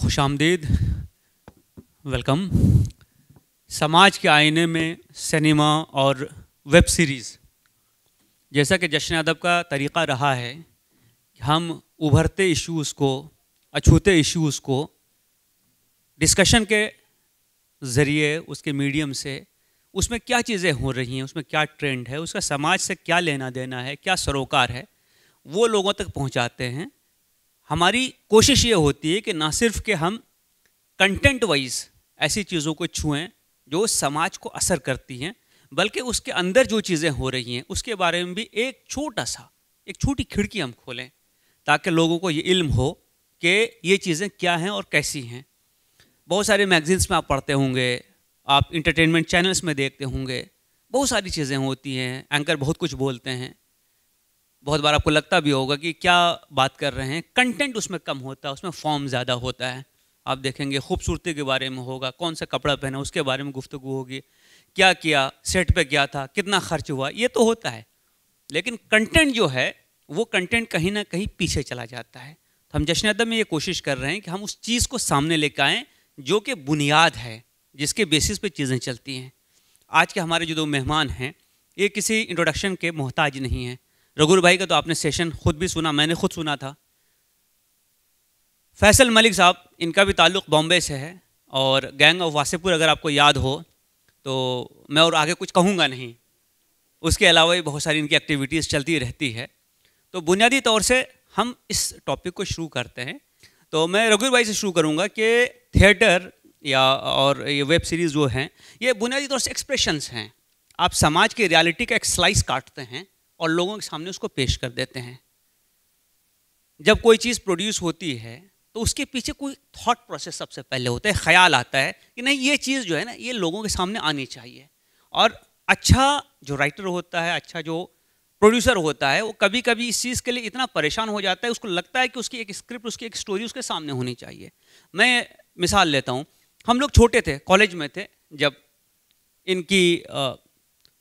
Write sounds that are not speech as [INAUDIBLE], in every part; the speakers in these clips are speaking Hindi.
खुश आमदीद वेलकम समाज के आईने में सिनेमा और वेब सीरीज़ जैसा कि जश्न अदब का तरीक़ा रहा है हम उभरते इश्यूज़ को अछूते इश्यूज़ को डिस्कशन के ज़रिए उसके मीडियम से उसमें क्या चीज़ें हो रही हैं उसमें क्या ट्रेंड है उसका समाज से क्या लेना देना है क्या सरोकार है वो लोगों तक पहुंचाते हैं हमारी कोशिश ये होती है कि ना सिर्फ कि हम कंटेंट वाइज ऐसी चीज़ों को छुएं जो समाज को असर करती हैं बल्कि उसके अंदर जो चीज़ें हो रही हैं उसके बारे में भी एक छोटा सा एक छोटी खिड़की हम खोलें ताकि लोगों को ये इल्म हो कि ये चीज़ें क्या हैं और कैसी हैं बहुत सारे मैगज़ीन्स में आप पढ़ते होंगे आप इंटरटेनमेंट चैनल्स में देखते होंगे बहुत सारी चीज़ें होती हैं एंकर बहुत कुछ बोलते हैं बहुत बार आपको लगता भी होगा कि क्या बात कर रहे हैं कंटेंट उसमें कम होता है उसमें फॉर्म ज़्यादा होता है आप देखेंगे खूबसूरती के बारे में होगा कौन सा कपड़ा पहना उसके बारे में गुफ्तु होगी क्या किया सेट पे क्या था कितना खर्च हुआ ये तो होता है लेकिन कंटेंट जो है वो कंटेंट कहीं ना कहीं पीछे चला जाता है तो हम जश्न अदम में ये कोशिश कर रहे हैं कि हम उस चीज़ को सामने लेकर आएँ जो कि बुनियाद है जिसके बेसिस पे चीज़ें चलती हैं आज के हमारे जो दो मेहमान हैं ये किसी इंट्रोडक्शन के मोहताज नहीं हैं रघुर भाई का तो आपने सेशन खुद भी सुना मैंने खुद सुना था फैसल मलिक साहब इनका भी ताल्लुक बॉम्बे से है और गैंग ऑफ वासेपुर अगर आपको याद हो तो मैं और आगे कुछ कहूँगा नहीं उसके अलावा भी बहुत सारी इनकी एक्टिविटीज़ चलती रहती है तो बुनियादी तौर से हम इस टॉपिक को शुरू करते हैं तो मैं रघुर भाई से शुरू करूँगा कि थिएटर या और ये वेब सीरीज़ जो हैं ये बुनियादी तौर से एक्सप्रेशंस हैं आप समाज की रियलिटी का एक स्लाइस काटते हैं और लोगों के सामने उसको पेश कर देते हैं जब कोई चीज़ प्रोड्यूस होती है तो उसके पीछे कोई थॉट प्रोसेस सबसे पहले होता है ख्याल आता है कि नहीं ये चीज़ जो है ना ये लोगों के सामने आनी चाहिए और अच्छा जो राइटर होता है अच्छा जो प्रोड्यूसर होता है वो कभी कभी इस चीज़ के लिए इतना परेशान हो जाता है उसको लगता है कि उसकी एक स्क्रिप्ट उसकी एक स्टोरी उसके सामने होनी चाहिए मैं मिसाल लेता हूँ हम लोग छोटे थे कॉलेज में थे जब इनकी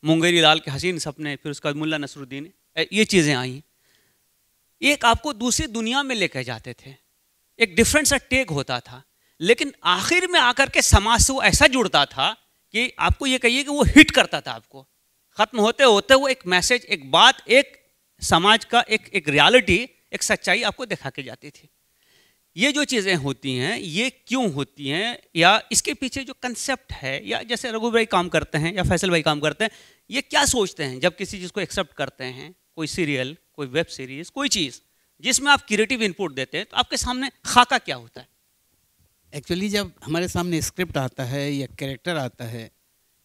मुंगेरी लाल के हसीन सपने फिर उसका मुल्ला नसरुद्दीन ये चीज़ें आई एक आपको दूसरी दुनिया में लेकर जाते थे एक डिफरेंट सा टेक होता था लेकिन आखिर में आकर के समाज से वो ऐसा जुड़ता था कि आपको ये कहिए कि वो हिट करता था आपको ख़त्म होते होते वो एक मैसेज एक बात एक समाज का एक एक रियलिटी एक सच्चाई आपको दिखा के जाती थी ये जो चीज़ें होती हैं ये क्यों होती हैं या इसके पीछे जो कंसेप्ट है या जैसे रघु भाई काम करते हैं या फैसल भाई काम करते हैं ये क्या सोचते हैं जब किसी चीज़ को एक्सेप्ट करते हैं कोई सीरियल कोई वेब सीरीज़ कोई चीज़ जिसमें आप क्रिएटिव इनपुट देते हैं तो आपके सामने खाका क्या होता है एक्चुअली जब हमारे सामने स्क्रिप्ट आता है या कैरेक्टर आता है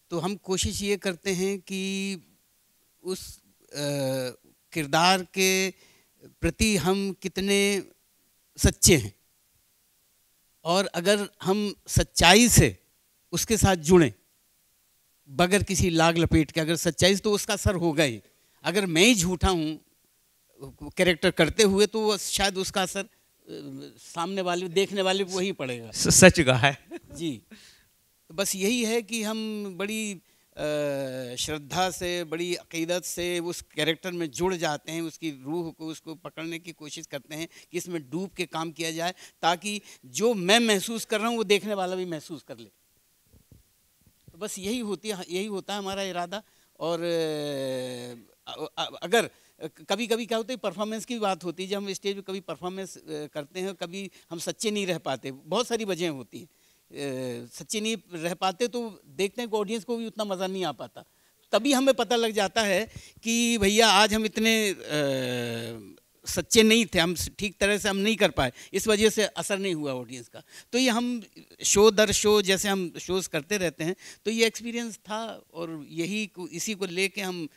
तो हम कोशिश ये करते हैं कि उस किरदार के प्रति हम कितने सच्चे हैं और अगर हम सच्चाई से उसके साथ जुड़ें बगैर किसी लाग लपेट के अगर सच्चाई से तो उसका असर होगा ही अगर मैं ही झूठा हूँ कैरेक्टर करते हुए तो शायद उसका असर सामने वाले देखने वाले वही पड़ेगा सच कहा है जी तो बस यही है कि हम बड़ी श्रद्धा से बड़ी अकीदत से उस कैरेक्टर में जुड़ जाते हैं उसकी रूह को उसको पकड़ने की कोशिश करते हैं कि इसमें डूब के काम किया जाए ताकि जो मैं महसूस कर रहा हूँ वो देखने वाला भी महसूस कर ले तो बस यही होती यही होता है हमारा इरादा और अगर कभी कभी क्या होता है परफॉर्मेंस की बात होती है जब हम स्टेज पर कभी परफॉर्मेंस करते हैं कभी हम सच्चे नहीं रह पाते बहुत सारी वजह होती हैं सच्चे नहीं रह पाते तो देखते हैं कि ऑडियंस को भी उतना मज़ा नहीं आ पाता तभी हमें पता लग जाता है कि भैया आज हम इतने आ, सच्चे नहीं थे हम ठीक तरह से हम नहीं कर पाए इस वजह से असर नहीं हुआ ऑडियंस का तो ये हम शो दर शो जैसे हम शोज़ करते रहते हैं तो ये एक्सपीरियंस था और यही को, इसी को ले हम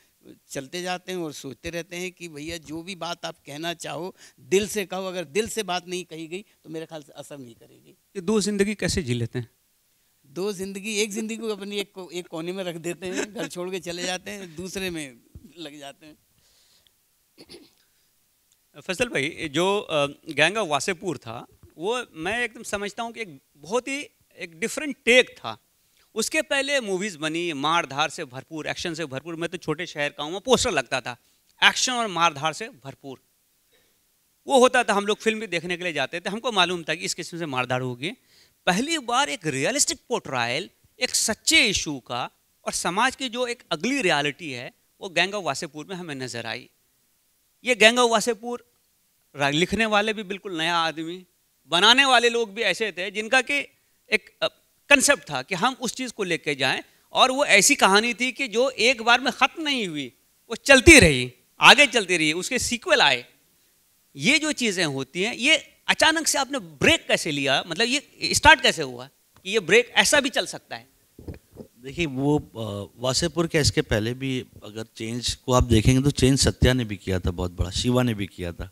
चलते जाते हैं और सोचते रहते हैं कि भैया जो भी बात आप कहना चाहो दिल से कहो अगर दिल से बात नहीं कही गई तो मेरे ख्याल से असर नहीं करेगी ये दो जिंदगी कैसे जी लेते हैं दो जिंदगी एक जिंदगी को अपनी एक को, एक कोने में रख देते हैं घर छोड़ के चले जाते हैं दूसरे में लग जाते हैं फैसल भाई जो गैंग ऑफ वासेपुर था वो मैं एकदम समझता हूँ कि एक बहुत ही एक डिफरेंट टेक था उसके पहले मूवीज़ बनी मारधार से भरपूर एक्शन से भरपूर मैं तो छोटे शहर का हूँ वहाँ पोस्टर लगता था एक्शन और मारधार से भरपूर वो होता था हम लोग फिल्म भी देखने के लिए जाते थे हमको मालूम था कि इस किस्म से मारधार होगी पहली बार एक रियलिस्टिक पोर्ट्रायल एक सच्चे इशू का और समाज की जो एक अगली रियलिटी है वो गैंग ऑफ वासेपुर में हमें नज़र आई ये गैंग ऑफ वासेपुर लिखने वाले भी बिल्कुल नया आदमी बनाने वाले लोग भी ऐसे थे जिनका कि एक कंसेप्ट था कि हम उस चीज़ को लेके जाएं और वो ऐसी कहानी थी कि जो एक बार में ख़त्म नहीं हुई वो चलती रही आगे चलती रही उसके सीक्वल आए ये जो चीज़ें होती हैं ये अचानक से आपने ब्रेक कैसे लिया मतलब ये स्टार्ट कैसे हुआ कि ये ब्रेक ऐसा भी चल सकता है देखिए वो वासेपुर के इसके पहले भी अगर चेंज को आप देखेंगे तो चेंज सत्या ने भी किया था बहुत बड़ा शिवा ने भी किया था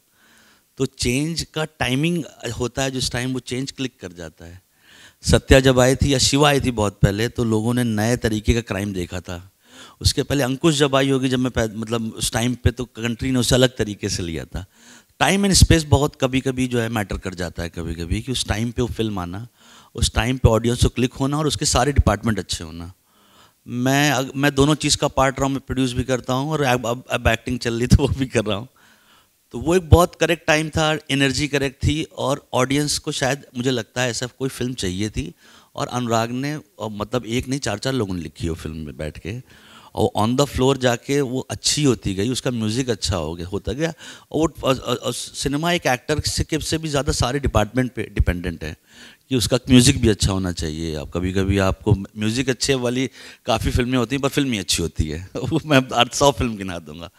तो चेंज का टाइमिंग होता है जिस टाइम वो चेंज क्लिक कर जाता है सत्या जब आई थी या शिवा आई थी बहुत पहले तो लोगों ने नए तरीके का क्राइम देखा था उसके पहले अंकुश जब आई होगी जब मैं मतलब उस टाइम पे तो कंट्री ने उसे अलग तरीके से लिया था टाइम एंड स्पेस बहुत कभी कभी जो है मैटर कर जाता है कभी कभी कि उस टाइम पे वो फिल्म आना उस टाइम पे ऑडियंस को क्लिक होना और उसके सारे डिपार्टमेंट अच्छे होना मैं मैं दोनों चीज़ का पार्ट रहा हूँ मैं प्रोड्यूस भी करता हूँ और अब अब एक्टिंग चल रही तो वो भी कर रहा हूँ तो वो एक बहुत करेक्ट टाइम था एनर्जी करेक्ट थी और ऑडियंस को शायद मुझे लगता है ऐसा कोई फिल्म चाहिए थी और अनुराग ने और मतलब एक नहीं चार चार लोगों ने लिखी हो फिल्म में बैठ के और ऑन द फ्लोर जाके वो अच्छी होती गई उसका म्यूज़िक अच्छा हो गया होता गया और वो सिनेमा एक एक्टर से के से भी ज़्यादा सारे डिपार्टमेंट पे डिपेंडेंट है कि उसका म्यूज़िक भी अच्छा होना चाहिए आप कभी कभी आपको म्यूज़िक अच्छे वाली काफ़ी फिल्में होती हैं पर फिल्म ही अच्छी होती है [LAUGHS] वो मैं सौ फिल्म गिना दूँगा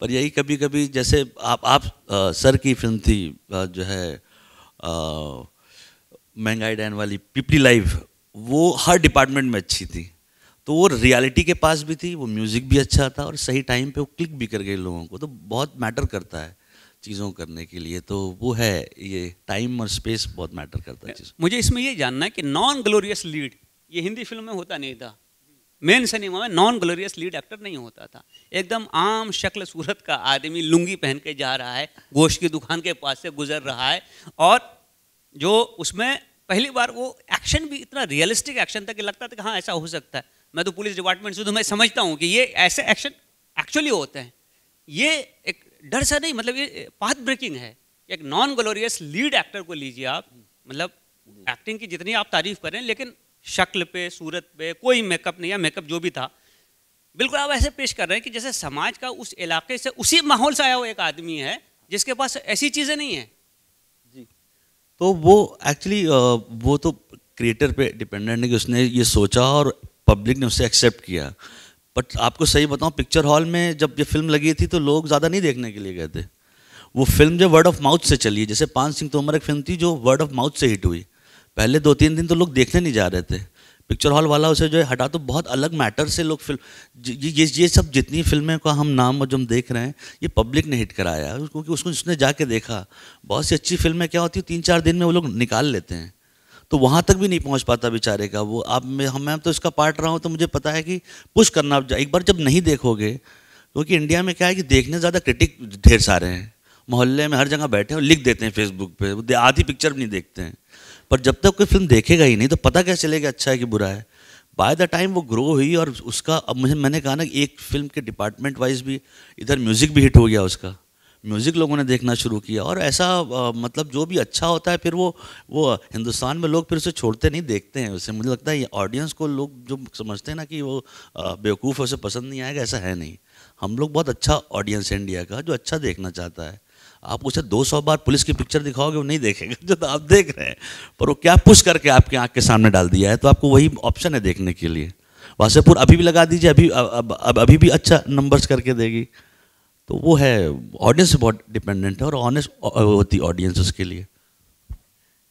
पर यही कभी कभी जैसे आप आप आ, सर की फिल्म थी आ, जो है महंगाई डैन वाली पिपली लाइव वो हर डिपार्टमेंट में अच्छी थी तो वो रियलिटी के पास भी थी वो म्यूज़िक भी अच्छा था और सही टाइम पे वो क्लिक भी कर गए लोगों को तो बहुत मैटर करता है चीज़ों करने के लिए तो वो है ये टाइम और स्पेस बहुत मैटर करता है मुझे इसमें ये जानना है कि नॉन ग्लोरियस लीड ये हिंदी फिल्म में होता नहीं था मेन सिनेमा में नॉन ग्लोरियस लीड एक्टर नहीं होता था एकदम आम शक्ल सूरत का आदमी लुंगी पहन के जा रहा है गोश्त की दुकान के पास से गुजर रहा है और जो उसमें पहली बार वो एक्शन भी इतना रियलिस्टिक एक्शन था कि लगता था कि हाँ ऐसा हो सकता है मैं तो पुलिस डिपार्टमेंट से तो मैं समझता हूँ कि ये ऐसे एक्शन एक्चुअली होते हैं ये एक डर सा नहीं मतलब ये पाथ ब्रेकिंग है एक नॉन ग्लोरियस लीड एक्टर को लीजिए आप मतलब एक्टिंग की जितनी आप तारीफ करें लेकिन शक्ल पे सूरत पे कोई मेकअप नहीं या मेकअप जो भी था बिल्कुल आप ऐसे पेश कर रहे हैं कि जैसे समाज का उस इलाके से उसी माहौल से आया हुआ एक आदमी है जिसके पास ऐसी चीज़ें नहीं हैं जी तो वो एक्चुअली वो तो क्रिएटर पे डिपेंडेंट है कि उसने ये सोचा और पब्लिक ने उसे एक्सेप्ट किया बट आपको सही बताऊँ पिक्चर हॉल में जब ये फिल्म लगी थी तो लोग ज़्यादा नहीं देखने के लिए गए थे वो फिल्म जो वर्ड ऑफ माउथ से चली जैसे पान सिंह तोमर एक फिल्म थी जो वर्ड ऑफ माउथ से हिट हुई पहले दो तीन दिन तो लोग देखने नहीं जा रहे थे पिक्चर हॉल वाला उसे जो है हटा तो बहुत अलग मैटर से लोग फिल्म ये ये ये सब जितनी फिल्में का हम नाम और जो हम देख रहे हैं ये पब्लिक ने हिट कराया क्योंकि उसको उसने जाके देखा बहुत सी अच्छी फिल्में क्या होती है तीन चार दिन में वो लोग निकाल लेते हैं तो वहाँ तक भी नहीं पहुँच पाता बेचारे का वो आप मैं मैं तो इसका पार्ट रहा हूँ तो मुझे पता है कि पुश करना आप एक बार जब नहीं देखोगे क्योंकि इंडिया में क्या है कि देखने ज़्यादा क्रिटिक ढेर सारे हैं मोहल्ले में हर जगह बैठे और लिख देते हैं फेसबुक पर आधी पिक्चर भी नहीं देखते हैं पर जब तक कोई फिल्म देखेगा ही नहीं तो पता क्या चलेगा अच्छा है कि बुरा है बाय द टाइम वो ग्रो हुई और उसका अब मुझे मैंने कहा ना एक फिल्म के डिपार्टमेंट वाइज भी इधर म्यूज़िक भी हिट हो गया उसका म्यूज़िक लोगों ने देखना शुरू किया और ऐसा आ, मतलब जो भी अच्छा होता है फिर वो वो हिंदुस्तान में लोग फिर उसे छोड़ते नहीं देखते हैं उसे मुझे लगता है ये ऑडियंस को लोग जो समझते हैं ना कि वो बेवकूफ़ है उसे पसंद नहीं आएगा ऐसा है नहीं हम लोग बहुत अच्छा ऑडियंस है इंडिया का जो अच्छा देखना चाहता है आप उसे 200 बार पुलिस की पिक्चर दिखाओगे वो नहीं देखेगा [LAUGHS] जो तो आप देख रहे हैं पर वो क्या पुश करके आपके आंख के सामने डाल दिया है तो आपको वही ऑप्शन है देखने के लिए वासेपुर अभी भी लगा दीजिए अभी अब, अभी भी अच्छा नंबर्स करके देगी तो वो है ऑडियंस बहुत डिपेंडेंट है और ऑनेस्ट होती ऑडियंस उसके लिए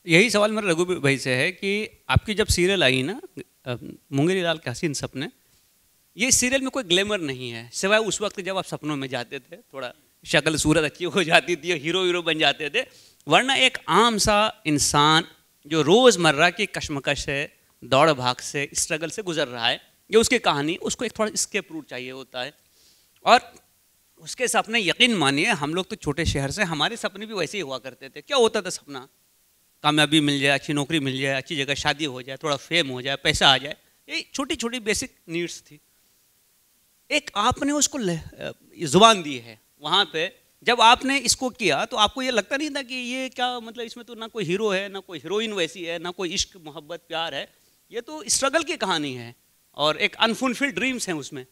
यही सवाल मेरा रघु भाई से है कि आपकी जब सीरियल आई ना मुंगेरी लाल का सपने ये सीरियल में कोई ग्लैमर नहीं है सिवाय उस वक्त जब आप सपनों में जाते थे थोड़ा शक्ल सूरत अच्छी हो जाती थी हीरो हीरो बन जाते थे वरना एक आम सा इंसान जो रोज़मर्रा की कशमकश है दौड़ भाग से स्ट्रगल से गुजर रहा है ये उसकी कहानी उसको एक थोड़ा स्केप रूट चाहिए होता है और उसके सपने यकीन मानिए हम लोग तो छोटे शहर से हमारे सपने भी वैसे ही हुआ करते थे क्या होता था सपना कामयाबी मिल जाए अच्छी नौकरी मिल जाए अच्छी जगह शादी हो जाए थोड़ा फेम हो जाए पैसा आ जाए ये छोटी छोटी बेसिक नीड्स थी एक आपने उसको जुबान दी है वहाँ पे जब आपने इसको किया तो आपको ये लगता नहीं था कि ये क्या मतलब इसमें तो ना कोई हीरो है ना कोई हीरोइन वैसी है ना कोई इश्क मोहब्बत प्यार है ये तो स्ट्रगल की कहानी है और एक अनफुलफिल्ड ड्रीम्स हैं उसमें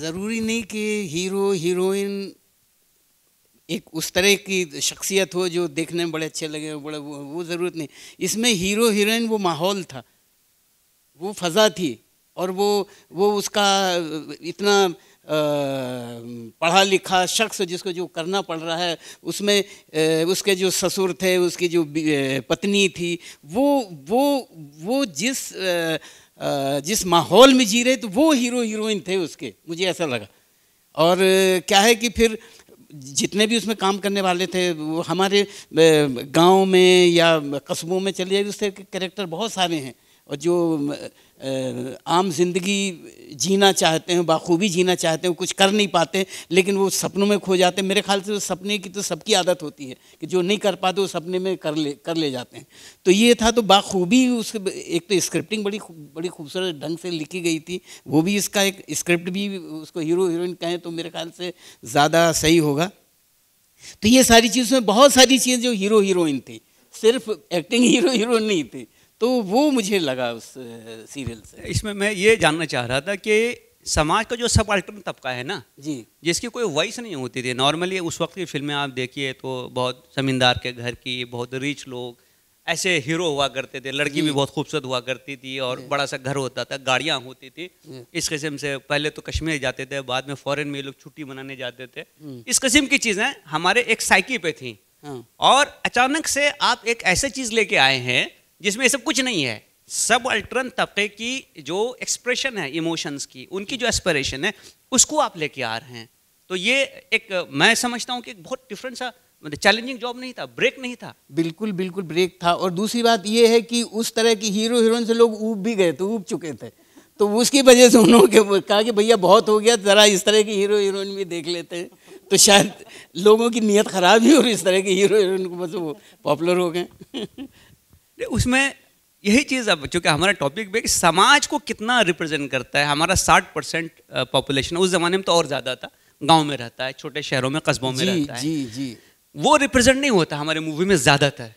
ज़रूरी नहीं कि हीरो हीरोइन एक उस तरह की शख्सियत हो जो देखने में बड़े अच्छे लगे बड़े वो, वो ज़रूरत नहीं इसमें हीरो हीरोइन वो माहौल था वो फ़ज़ा थी और वो वो उसका इतना पढ़ा लिखा शख्स जिसको जो करना पड़ रहा है उसमें उसके जो ससुर थे उसकी जो पत्नी थी वो वो वो जिस जिस माहौल में जी रहे तो वो हीरो हीरोइन थे उसके मुझे ऐसा लगा और क्या है कि फिर जितने भी उसमें काम करने वाले थे वो हमारे गांव में या कस्बों में चले जाए उसके कैरेक्टर बहुत सारे हैं और जो आम जिंदगी जीना चाहते हैं बाखूबी जीना चाहते हैं कुछ कर नहीं पाते लेकिन वो सपनों में खो जाते हैं मेरे ख्याल से वो सपने की तो सबकी आदत होती है कि जो नहीं कर पाते वो सपने में कर ले कर ले जाते हैं तो ये था तो बाखूबी उस एक तो स्क्रिप्टिंग बड़ी बड़ी खूबसूरत ढंग से लिखी गई थी वो भी इसका एक स्क्रिप्ट भी उसको हीरो हीरोइन कहें तो मेरे ख्याल से ज़्यादा सही होगा तो ये सारी चीज़ में बहुत सारी चीज़ें जो हीरो हीरोइन थी सिर्फ एक्टिंग हीरो हीरोइन नहीं थी तो वो मुझे लगा उस सीरियल से इसमें मैं ये जानना चाह रहा था कि समाज का जो सब अल्टर्न तबका है ना जी जिसकी कोई वॉइस नहीं होती थी नॉर्मली उस वक्त की फिल्में आप देखिए तो बहुत जमींदार के घर की बहुत रिच लोग ऐसे हीरो हुआ करते थे लड़की भी बहुत खूबसूरत हुआ करती थी और बड़ा सा घर होता था गाड़ियाँ होती थी इस किस्म से पहले तो कश्मीर जाते थे बाद में फॉरेन में लोग छुट्टी मनाने जाते थे इस किस्म की चीज़ें हमारे एक साइकी पे थी हाँ। और अचानक से आप एक ऐसे चीज़ लेके आए हैं जिसमें ये सब कुछ नहीं है सब अल्टरन तबके की जो एक्सप्रेशन है इमोशंस की उनकी जो एस्परेशन है उसको आप लेके आ रहे हैं तो ये एक मैं समझता हूँ कि एक बहुत डिफरेंट सा मतलब चैलेंजिंग जॉब नहीं था ब्रेक नहीं था बिल्कुल बिल्कुल ब्रेक था और दूसरी बात ये है कि उस तरह की हीरो हीरोइन से लोग ऊब भी गए थे तो ऊब चुके थे तो उसकी वजह से उन्होंने कहा कि भैया बहुत हो गया ज़रा इस तरह की हीरो हीरोइन भी देख लेते हैं तो शायद लोगों की नीयत ख़राब ही और इस तरह की हीरो हीरोइन को मतलब पॉपुलर हो गए उसमें यही चीज़ अब चूँकि हमारा टॉपिक भी समाज को कितना रिप्रेजेंट करता है हमारा साठ परसेंट पॉपुलेशन उस ज़माने में तो और ज़्यादा था गांव में रहता है छोटे शहरों में कस्बों में रहता है जी जी वो रिप्रेजेंट नहीं होता हमारे मूवी में ज़्यादातर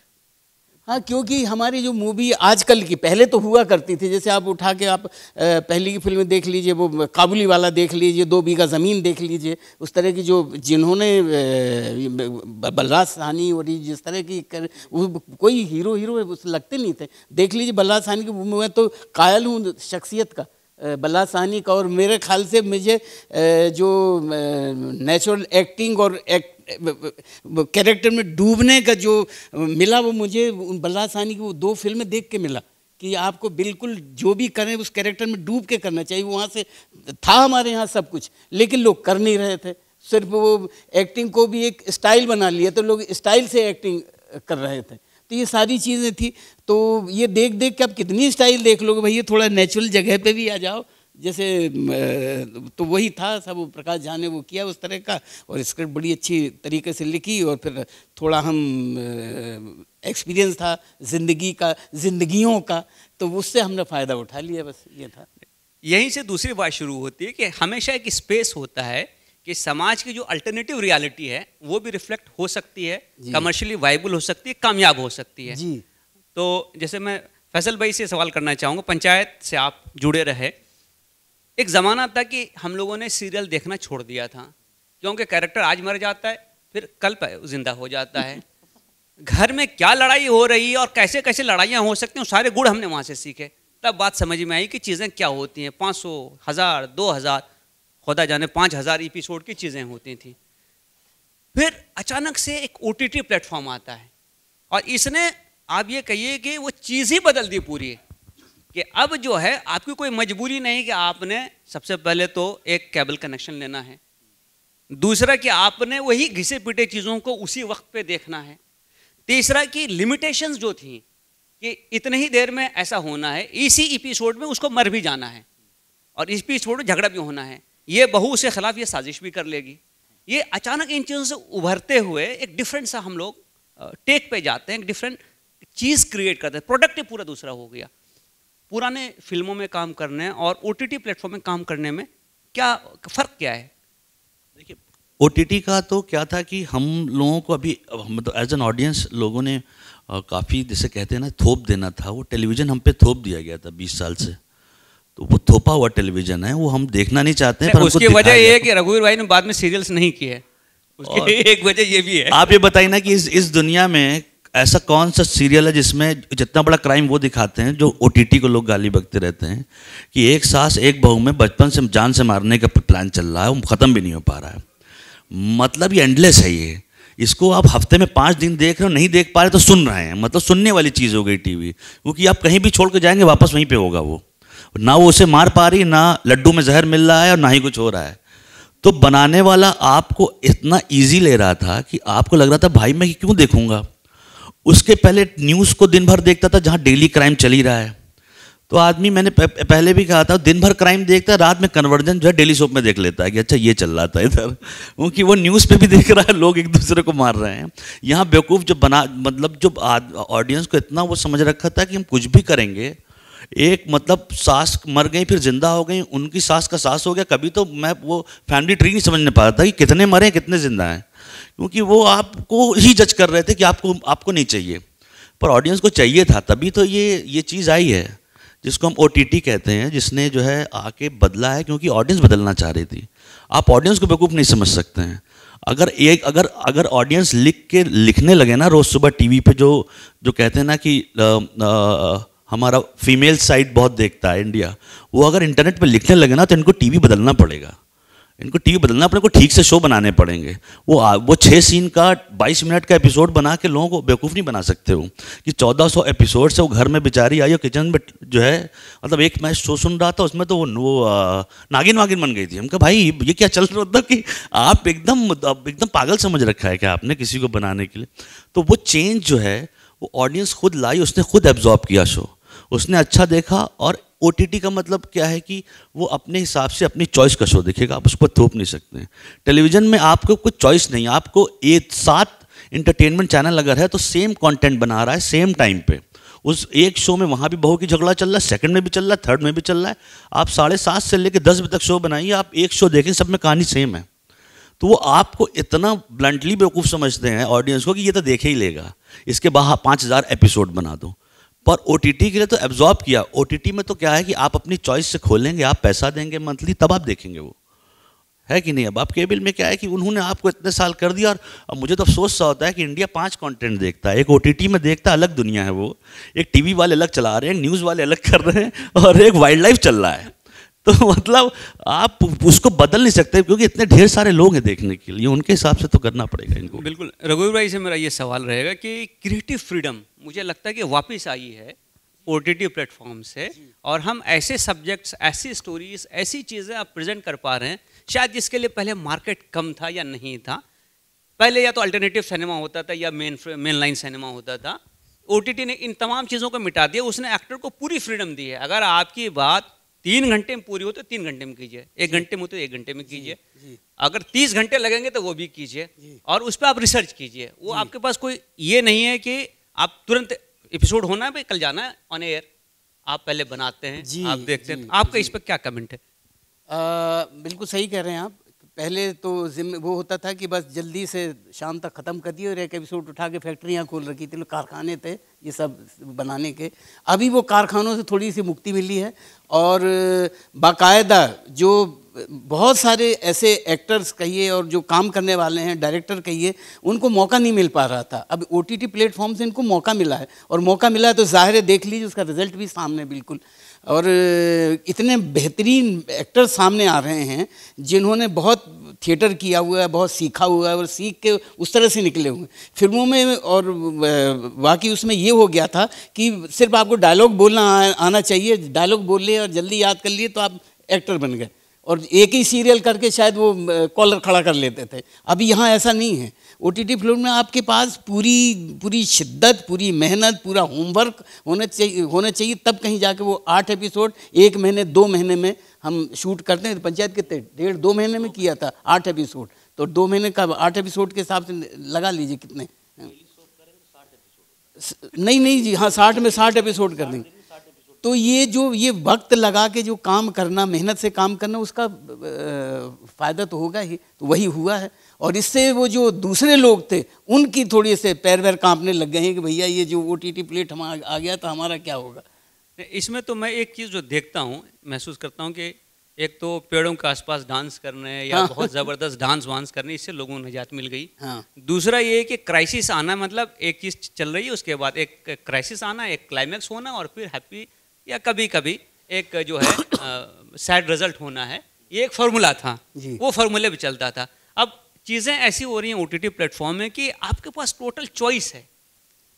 हाँ क्योंकि हमारी जो मूवी आजकल की पहले तो हुआ करती थी जैसे आप उठा के आप पहली की फिल्में देख लीजिए वो काबुली वाला देख लीजिए दो बीघा ज़मीन देख लीजिए उस तरह की जो जिन्होंने बलराज सहानी और जिस तरह की कर, कोई हीरो हीरो लगते नहीं थे देख लीजिए बलराज सहानी की मैं तो कायल हूँ शख्सियत का बल्ला सहनी का और मेरे ख्याल से मुझे जो नेचुरल एक्टिंग और एक्ट कैरेक्टर में डूबने का जो मिला वो मुझे बल्ला सानी की वो दो फिल्में देख के मिला कि आपको बिल्कुल जो भी करें उस कैरेक्टर में डूब के करना चाहिए वहाँ से था हमारे यहाँ सब कुछ लेकिन लोग कर नहीं रहे थे सिर्फ वो एक्टिंग को भी एक स्टाइल बना लिया तो लोग स्टाइल से एक्टिंग कर रहे थे तो ये सारी चीज़ें थी तो ये देख देख के आप कितनी स्टाइल देख लोगे भैया थोड़ा नेचुरल जगह पे भी आ जाओ जैसे तो वही था सब प्रकाश झा ने वो किया उस तरह का और स्क्रिप्ट बड़ी अच्छी तरीके से लिखी और फिर थोड़ा हम एक्सपीरियंस था ज़िंदगी का जिंदगियों का तो उससे हमने फ़ायदा उठा लिया बस ये था यहीं से दूसरी बात शुरू होती है कि हमेशा एक स्पेस होता है कि समाज की जो अल्टरनेटिव रियलिटी है वो भी रिफ्लेक्ट हो सकती है कमर्शियली वाइबल हो सकती है कामयाब हो सकती है जी तो जैसे मैं फैसल भाई से सवाल करना चाहूँगा पंचायत से आप जुड़े रहे एक ज़माना था कि हम लोगों ने सीरियल देखना छोड़ दिया था क्योंकि कैरेक्टर आज मर जाता है फिर कल जिंदा हो जाता है [LAUGHS] घर में क्या लड़ाई हो रही है और कैसे कैसे लड़ाइयाँ हो सकती हैं सारे गुड़ हमने वहाँ से सीखे तब बात समझ में आई कि चीज़ें क्या होती हैं पाँच सौ हज़ार दो हज़ार खुदा जाने पाँच हज़ार एपिसोड की चीज़ें होती थी फिर अचानक से एक ओ टी प्लेटफॉर्म आता है और इसने आप ये कहिए कि वो चीज़ ही बदल दी पूरी कि अब जो है आपकी कोई मजबूरी नहीं कि आपने सबसे पहले तो एक केबल कनेक्शन लेना है दूसरा कि आपने वही घिसे पिटे चीज़ों को उसी वक्त पे देखना है तीसरा कि लिमिटेशंस जो थी कि इतने ही देर में ऐसा होना है इसी एपिसोड में उसको मर भी जाना है और इस एपिसोड में झगड़ा भी होना है ये बहू उसके खिलाफ ये साजिश भी कर लेगी ये अचानक इन चीज़ों से उभरते हुए एक डिफरेंट सा हम लोग टेक पे जाते हैं एक डिफरेंट चीज़ क्रिएट करते हैं प्रोडक्ट पूरा दूसरा हो गया पुराने फिल्मों में काम करने और ओ टी प्लेटफॉर्म में काम करने में क्या फ़र्क क्या है देखिए टी का तो क्या था कि हम लोगों को अभी मतलब एज एन ऑडियंस लोगों ने काफ़ी जैसे कहते हैं ना थोप देना था वो टेलीविज़न हम पे थोप दिया गया था 20 साल से तो वो थोपा हुआ टेलीविज़न है वो हम देखना नहीं चाहते हैं पर उसकी वजह ये है कि रघुवीर भाई ने बाद में सीरियल्स नहीं किए उसकी [LAUGHS] एक वजह ये भी है आप ये बताइए ना कि इस इस दुनिया में ऐसा कौन सा सीरियल है जिसमें जितना बड़ा क्राइम वो दिखाते हैं जो ओ को लोग गाली बगते रहते हैं कि एक सास एक बहू में बचपन से जान से मारने का प्लान चल रहा है वो ख़त्म भी नहीं हो पा रहा है मतलब ये एंडलेस है ये इसको आप हफ्ते में पाँच दिन देख रहे हो नहीं देख पा रहे तो सुन रहे हैं मतलब सुनने वाली चीज़ हो गई टी क्योंकि आप कहीं भी छोड़ कर जाएंगे वापस वहीं पर होगा वो ना वो उसे मार पा रही ना लड्डू में जहर मिल रहा है और ना ही कुछ हो रहा है तो बनाने वाला आपको इतना ईजी ले रहा था कि आपको लग रहा था भाई मैं क्यों देखूँगा उसके पहले न्यूज़ को दिन भर देखता था जहाँ डेली क्राइम चल ही रहा है तो आदमी मैंने पहले भी कहा था दिन भर क्राइम देखता है रात में कन्वर्जन जो है डेली सोप में देख लेता है कि अच्छा ये चल रहा था इधर क्योंकि वो न्यूज़ पे भी देख रहा है लोग एक दूसरे को मार रहे हैं यहाँ बेवकूफ़ जो बना मतलब जो ऑडियंस को इतना वो समझ रखा था कि हम कुछ भी करेंगे एक मतलब सास मर गई फिर ज़िंदा हो गई उनकी सास का सास हो गया कभी तो मैं वो फैमिली ट्री नहीं नहीं पा रहा था कि कितने मरे कितने ज़िंदा हैं क्योंकि वो आपको ही जज कर रहे थे कि आपको आपको नहीं चाहिए पर ऑडियंस को चाहिए था तभी तो ये ये चीज़ आई है जिसको हम ओ कहते हैं जिसने जो है आके बदला है क्योंकि ऑडियंस बदलना चाह रही थी आप ऑडियंस को बेवकूफ़ नहीं समझ सकते हैं अगर एक अगर अगर ऑडियंस लिख के लिखने लगे ना रोज़ सुबह टीवी पे जो जो कहते हैं ना कि आ, आ, हमारा फीमेल साइड बहुत देखता है इंडिया वो अगर इंटरनेट पर लिखने लगे ना तो इनको टीवी बदलना पड़ेगा इनको टीवी बदलना अपने को ठीक से शो बनाने पड़ेंगे वो आ, वो छः सीन का बाईस मिनट का एपिसोड बना के लोगों को बेवकूफ़ नहीं बना सकते हो कि चौदह सौ एपिसोड से वो घर में बेचारी आई और किचन में जो है मतलब एक मैं शो सुन रहा था उसमें तो वो वो आ, नागिन वागिन बन गई थी हम कहा भाई ये क्या चल रहा होता कि आप एकदम एकदम पागल समझ रखा है क्या आपने किसी को बनाने के लिए तो वो चेंज जो है वो ऑडियंस खुद लाई उसने खुद एब्जॉर्ब किया शो उसने अच्छा देखा और ओ का मतलब क्या है कि वो अपने हिसाब से अपनी चॉइस का शो देखेगा आप उसको थोप नहीं सकते टेलीविज़न में आपको कोई चॉइस नहीं आपको एक सात इंटरटेनमेंट चैनल अगर है तो सेम कंटेंट बना रहा है सेम टाइम पे उस एक शो में वहाँ भी बहु की झगड़ा चल रहा है सेकंड में भी चल रहा है थर्ड में भी चल रहा है आप साढ़े सात से लेकर दस बजे तक शो बनाइए आप एक शो देखें सब में कहानी सेम है तो वो आपको इतना ब्लंटली बेवकूफ़ समझते हैं ऑडियंस को कि ये तो देखे ही लेगा इसके बाहर पाँच हज़ार एपिसोड बना दो पर ओ के लिए तो एब्जॉर्ब किया ओ में तो क्या है कि आप अपनी चॉइस से खोलेंगे आप पैसा देंगे मंथली तब आप देखेंगे वो है कि नहीं अब आप केबल में क्या है कि उन्होंने आपको इतने साल कर दिया और अब मुझे तो अफसोस सा होता है कि इंडिया पांच कंटेंट देखता है एक ओ में देखता है अलग दुनिया है वो एक टीवी वाले अलग चला रहे हैं न्यूज़ वाले अलग कर रहे हैं और एक वाइल्ड लाइफ चल रहा है तो मतलब आप उसको बदल नहीं सकते क्योंकि इतने ढेर सारे लोग हैं देखने के लिए उनके हिसाब से तो करना पड़ेगा इनको बिल्कुल रघुवीर भाई से मेरा ये सवाल रहेगा कि क्रिएटिव फ्रीडम मुझे लगता है कि वापस आई है ओ टी टी प्लेटफॉर्म से और हम ऐसे सब्जेक्ट्स ऐसी स्टोरीज ऐसी चीज़ें आप प्रेजेंट कर पा रहे हैं शायद जिसके लिए पहले मार्केट कम था या नहीं था पहले या तो अल्टरनेटिव सिनेमा होता था या मेन मेन लाइन सिनेमा होता था ओ ने इन तमाम चीज़ों को मिटा दिया उसने एक्टर को पूरी फ्रीडम दी है अगर आपकी बात तीन घंटे में पूरी हो तो तीन घंटे में कीजिए एक घंटे में हो तो एक घंटे में कीजिए अगर तीस घंटे लगेंगे तो वो भी कीजिए और उस पर आप रिसर्च कीजिए वो आपके पास कोई ये नहीं है कि आप तुरंत एपिसोड होना है भाई कल जाना है ऑन एयर आप पहले बनाते हैं जी, आप देखते जी, हैं आपका इस पर क्या कमेंट है आ, बिल्कुल सही कह रहे हैं आप पहले तो जिम्मे वो होता था कि बस जल्दी से शाम तक ख़त्म कर दिए और एक एपिसोड उठा के फैक्ट्रियाँ खोल रखी थी कारखाने थे ये सब बनाने के अभी वो कारखानों से थोड़ी सी मुक्ति मिली है और बाकायदा जो बहुत सारे ऐसे एक्टर्स कहिए और जो काम करने वाले हैं डायरेक्टर कहिए उनको मौका नहीं मिल पा रहा था अब ओ टी टी प्लेटफॉर्म से इनको मौका मिला है और मौका मिला है तो ज़ाहिर देख लीजिए उसका रिजल्ट भी सामने बिल्कुल और इतने बेहतरीन एक्टर्स सामने आ रहे हैं जिन्होंने बहुत थिएटर किया हुआ है बहुत सीखा हुआ है और सीख के उस तरह से निकले हुए फिल्मों में और वाकई उसमें ये हो गया था कि सिर्फ आपको डायलॉग बोलना आना चाहिए डायलॉग बोल लिए और जल्दी याद कर लिए तो आप एक्टर बन गए और एक ही सीरियल करके शायद वो कॉलर खड़ा कर लेते थे अभी यहाँ ऐसा नहीं है ओ टी टी में आपके पास पूरी पूरी शिद्दत पूरी मेहनत पूरा होमवर्क होने चाहिए होना चाहिए तब कहीं जाके वो आठ एपिसोड एक महीने दो महीने में हम शूट करते हैं पंचायत के डेढ़ दो महीने में किया था आठ एपिसोड तो दो महीने का आठ एपिसोड के हिसाब से लगा लीजिए कितने तो नहीं नहीं जी हाँ साठ में साठ एपिसोड कर देंगे तो ये जो ये वक्त लगा के जो काम करना मेहनत से काम करना उसका फ़ायदा तो होगा ही तो वही हुआ है और इससे वो जो दूसरे लोग थे उनकी थोड़ी से पैर वैर कांपने लग गए हैं कि भैया ये जो ओ टी प्लेट हम आ गया तो हमारा क्या होगा इसमें तो मैं एक चीज़ जो देखता हूँ महसूस करता हूँ कि एक तो पेड़ों के आसपास डांस करने या हाँ। बहुत ज़बरदस्त डांस वांस करने इससे लोगों को निजात मिल गई हाँ। दूसरा ये कि क्राइसिस आना मतलब एक चीज़ चल रही है उसके बाद एक क्राइसिस आना एक क्लाइमैक्स होना और फिर हैप्पी या कभी कभी एक जो है सैड [COUGHS] रिजल्ट होना है ये एक फार्मूला था वो फार्मूले भी चलता था अब चीज़ें ऐसी हो रही हैं ओ टी प्लेटफॉर्म में कि आपके पास टोटल चॉइस है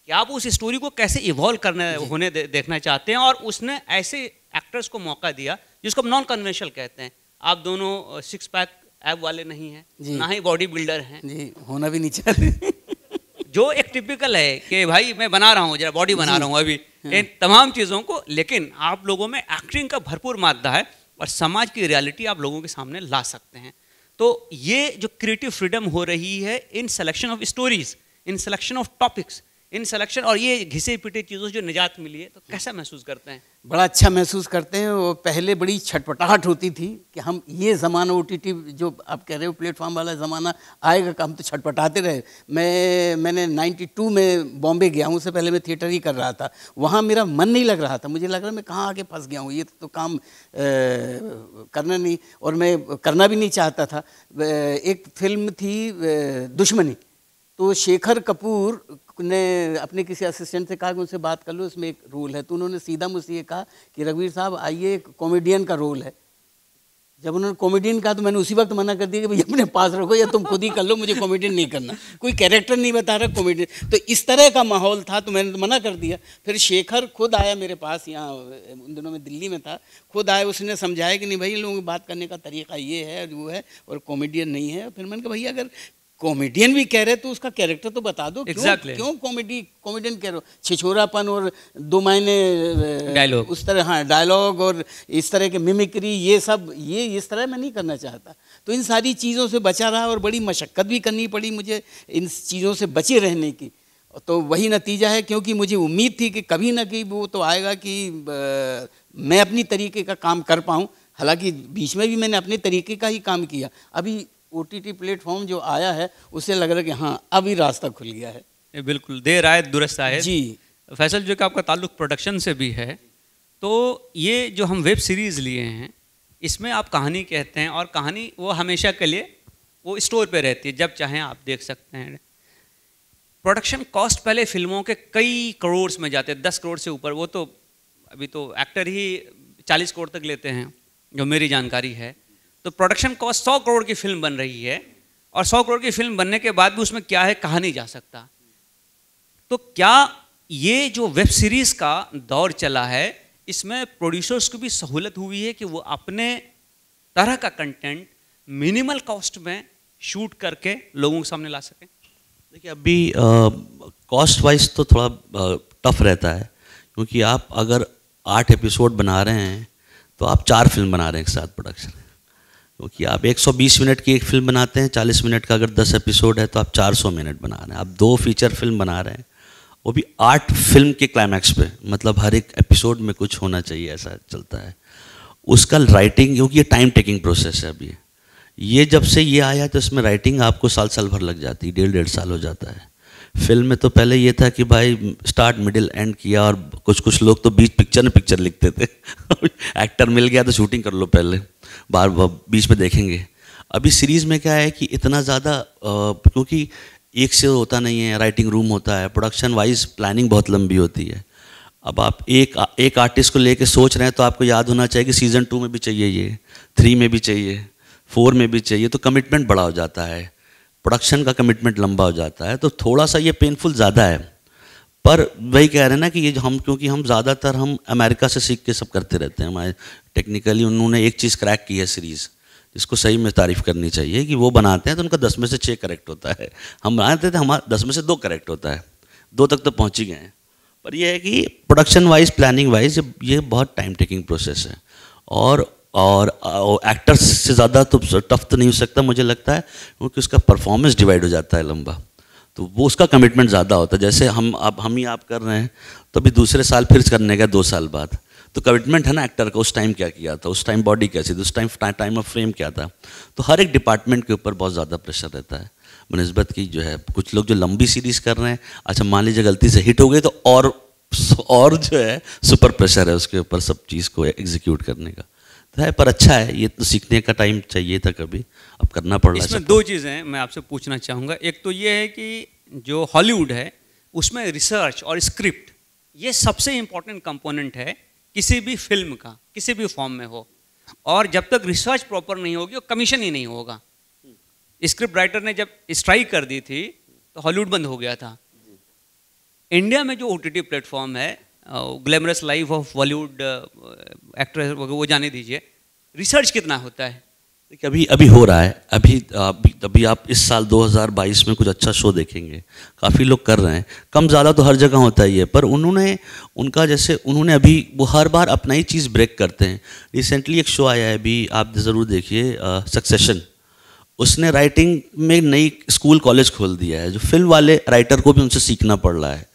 कि आप उस स्टोरी को कैसे इवॉल्व करने होने दे, देखना चाहते हैं और उसने ऐसे एक्टर्स को मौका दिया जिसको हम नॉन कन्वेंशनल कहते हैं आप दोनों सिक्स पैक ऐप वाले नहीं हैं ना ही बॉडी बिल्डर हैं जी होना भी नहीं चाहते [LAUGHS] जो एक टिपिकल है कि भाई मैं बना रहा हूँ जरा बॉडी बना रहा हूँ अभी हाँ। इन तमाम चीज़ों को लेकिन आप लोगों में एक्टिंग का भरपूर मादा है और समाज की रियलिटी आप लोगों के सामने ला सकते हैं तो ये जो क्रिएटिव फ्रीडम हो रही है in selection of stories in selection of topics in selection और ये घिसे पिटे चीज़ों से जो निजात मिली है तो कैसा महसूस करते हैं बड़ा अच्छा महसूस करते हैं वो पहले बड़ी छटपटाहट होती थी कि हम ये ज़माना ओ जो आप कह रहे हो प्लेटफॉर्म वाला ज़माना आएगा हम तो छटपटाते रहे मैं मैंने 92 में बॉम्बे गया हूँ उससे पहले मैं थिएटर ही कर रहा था वहाँ मेरा मन नहीं लग रहा था मुझे लग रहा मैं कहाँ आके फंस गया हूँ ये तो काम करना नहीं और मैं करना भी नहीं चाहता था एक फिल्म थी दुश्मनी तो शेखर कपूर ने अपने किसी असिस्टेंट से कहा कि उनसे बात कर लो इसमें एक रोल है तो उन्होंने सीधा मुझसे ये कहा कि रघुवीर साहब आइए एक कॉमेडियन का रोल है जब उन्होंने कॉमेडियन कहा तो मैंने उसी वक्त मना कर दिया कि भाई अपने पास रखो या तुम खुद ही कर लो मुझे कॉमेडियन नहीं करना कोई कैरेक्टर नहीं बता रहा कॉमेडियन तो इस तरह का माहौल था तो मैंने तो मना कर दिया फिर शेखर खुद आया मेरे पास यहाँ उन दिनों में दिल्ली में था खुद आया उसने समझाया कि नहीं भाई लोगों की बात करने का तरीका ये है और वो है और कॉमेडियन नहीं है फिर मैंने कहा भैया अगर कॉमेडियन भी कह रहे तो उसका कैरेक्टर तो बता दो exactly. क्यों कॉमेडी कॉमेडियन कह रहे हो छिछोरापन और दो मायने डायलॉग उस तरह हाँ डायलॉग और इस तरह के मिमिक्री ये सब ये इस तरह मैं नहीं करना चाहता तो इन सारी चीज़ों से बचा रहा और बड़ी मशक्क़त भी करनी पड़ी मुझे इन चीज़ों से बचे रहने की तो वही नतीजा है क्योंकि मुझे उम्मीद थी कि कभी ना कभी वो तो आएगा कि आ, मैं अपनी तरीके का काम कर पाऊँ हालांकि बीच में भी मैंने अपने तरीके का ही काम किया अभी ओ टी प्लेटफॉर्म जो आया है उसे लग रहा है कि हाँ अभी रास्ता खुल गया है बिल्कुल देर आए दुरुस्त आए जी फैसल जो कि आपका ताल्लुक प्रोडक्शन से भी है तो ये जो हम वेब सीरीज़ लिए हैं इसमें आप कहानी कहते हैं और कहानी वो हमेशा के लिए वो स्टोर पे रहती है जब चाहें आप देख सकते हैं प्रोडक्शन कॉस्ट पहले फिल्मों के कई करोड़ में जाते हैं दस करोड़ से ऊपर वो तो अभी तो एक्टर ही चालीस करोड़ तक लेते हैं जो मेरी जानकारी है तो प्रोडक्शन कॉस्ट सौ करोड़ की फिल्म बन रही है और सौ करोड़ की फिल्म बनने के बाद भी उसमें क्या है कहा नहीं जा सकता तो क्या ये जो वेब सीरीज़ का दौर चला है इसमें प्रोड्यूसर्स को भी सहूलत हुई है कि वो अपने तरह का कंटेंट मिनिमल कॉस्ट में शूट करके लोगों के सामने ला सकें देखिए अभी कॉस्ट वाइज तो थोड़ा टफ रहता है क्योंकि आप अगर आठ एपिसोड बना रहे हैं तो आप चार फिल्म बना रहे हैं एक साथ प्रोडक्शन क्योंकि आप 120 मिनट की एक फिल्म बनाते हैं 40 मिनट का अगर 10 एपिसोड है तो आप 400 मिनट बना रहे हैं आप दो फीचर फिल्म बना रहे हैं वो भी आठ फिल्म के क्लाइमैक्स पे मतलब हर एक एपिसोड में कुछ होना चाहिए ऐसा चलता है उसका राइटिंग क्योंकि ये टाइम टेकिंग प्रोसेस है अभी ये जब से ये आया तो इसमें राइटिंग आपको साल साल भर लग जाती है डेढ़ डेढ़ साल हो जाता है फिल्म में तो पहले ये था कि भाई स्टार्ट मिडिल एंड किया और कुछ कुछ लोग तो बीच पिक्चर में पिक्चर लिखते थे एक्टर [LAUGHS] मिल गया तो शूटिंग कर लो पहले बार बीच में देखेंगे अभी सीरीज़ में क्या है कि इतना ज़्यादा क्योंकि एक से होता नहीं है राइटिंग रूम होता है प्रोडक्शन वाइज प्लानिंग बहुत लंबी होती है अब आप एक एक आर्टिस्ट को लेके सोच रहे हैं तो आपको याद होना चाहिए कि सीज़न टू में भी चाहिए ये थ्री में भी चाहिए फोर में भी चाहिए तो कमिटमेंट बड़ा हो जाता है प्रोडक्शन का कमिटमेंट लंबा हो जाता है तो थोड़ा सा ये पेनफुल ज़्यादा है पर वही कह रहे हैं ना कि ये हम क्योंकि हम ज़्यादातर हम अमेरिका से सीख के सब करते रहते हैं हमारे टेक्निकली उन्होंने एक चीज़ क्रैक की है सीरीज़ जिसको सही में तारीफ़ करनी चाहिए कि वो बनाते हैं तो उनका दस में से छः करेक्ट होता है हम बनाते थे तो हमारा दस में से दो करेक्ट होता है दो तक तो पहुँच ही गए हैं पर यह है कि प्रोडक्शन वाइज प्लानिंग वाइज ये बहुत टाइम टेकिंग प्रोसेस है और और एक्टर्स से ज़्यादा तो टफ तो नहीं हो सकता मुझे लगता है क्योंकि उसका परफॉर्मेंस डिवाइड हो जाता है लंबा तो वो उसका कमिटमेंट ज़्यादा होता है जैसे हम अब हम ही आप कर रहे हैं तो अभी दूसरे साल फिर करने का दो साल बाद तो कमिटमेंट है ना एक्टर का उस टाइम क्या किया था उस टाइम बॉडी कैसी थी उस टाइम टाइम ऑफ फ्रेम क्या था तो हर एक डिपार्टमेंट के ऊपर बहुत ज़्यादा प्रेशर रहता है बनस्बत की जो है कुछ लोग जो लंबी सीरीज़ कर रहे हैं अच्छा मान लीजिए गलती से हिट हो गई तो और और जो है सुपर प्रेशर है उसके ऊपर सब चीज़ को एग्जीक्यूट करने का तो है पर अच्छा है ये तो सीखने का टाइम चाहिए था कभी अब करना पड़ रहा है इसमें दो चीज़ें हैं मैं आपसे पूछना चाहूँगा एक तो ये है कि जो हॉलीवुड है उसमें रिसर्च और स्क्रिप्ट ये सबसे इम्पोर्टेंट कंपोनेंट है किसी भी फिल्म का किसी भी फॉर्म में हो और जब तक रिसर्च प्रॉपर नहीं होगी वो कमीशन ही नहीं होगा स्क्रिप्ट राइटर ने जब स्ट्राइक कर दी थी तो हॉलीवुड बंद हो गया था इंडिया में जो ओ टी प्लेटफॉर्म है glamorous life of Bollywood actress वो जाने दीजिए रिसर्च कितना होता है देखिए अभी अभी हो रहा है अभी अभी अभी आप इस साल 2022 में कुछ अच्छा शो देखेंगे काफ़ी लोग कर रहे हैं कम ज़्यादा तो हर जगह होता ही है पर उन्होंने उनका जैसे उन्होंने अभी वो हर बार अपना ही चीज़ ब्रेक करते हैं रिसेंटली एक शो आया है अभी आप ज़रूर देखिए सक्सेशन उसने राइटिंग में नई स्कूल कॉलेज खोल दिया है जो फिल्म वाले राइटर को भी उनसे सीखना पड़ रहा है